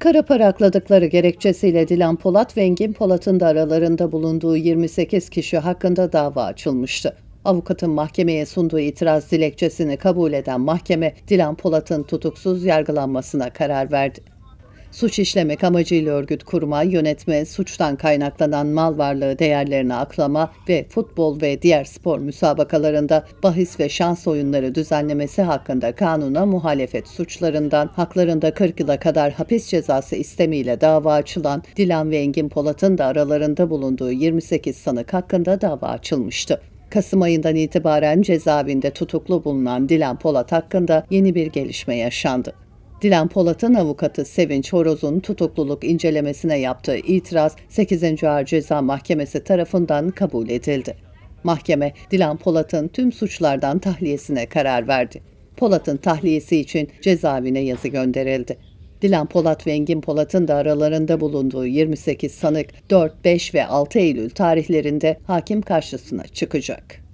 Kara parakladıkları gerekçesiyle Dilan Polat ve Engin Polat'ın da aralarında bulunduğu 28 kişi hakkında dava açılmıştı. Avukatın mahkemeye sunduğu itiraz dilekçesini kabul eden mahkeme Dilan Polat'ın tutuksuz yargılanmasına karar verdi. Suç işlemek amacıyla örgüt kurma, yönetme, suçtan kaynaklanan mal varlığı değerlerini aklama ve futbol ve diğer spor müsabakalarında bahis ve şans oyunları düzenlemesi hakkında kanuna muhalefet suçlarından haklarında 40 yıla kadar hapis cezası istemiyle dava açılan Dilan ve Engin Polat'ın da aralarında bulunduğu 28 sanık hakkında dava açılmıştı. Kasım ayından itibaren cezaevinde tutuklu bulunan Dilan Polat hakkında yeni bir gelişme yaşandı. Dilan Polat'ın avukatı Sevinç Horoz'un tutukluluk incelemesine yaptığı itiraz 8. Ağır Ceza Mahkemesi tarafından kabul edildi. Mahkeme, Dilan Polat'ın tüm suçlardan tahliyesine karar verdi. Polat'ın tahliyesi için cezaevine yazı gönderildi. Dilan Polat ve Engin Polat'ın da aralarında bulunduğu 28 sanık 4, 5 ve 6 Eylül tarihlerinde hakim karşısına çıkacak.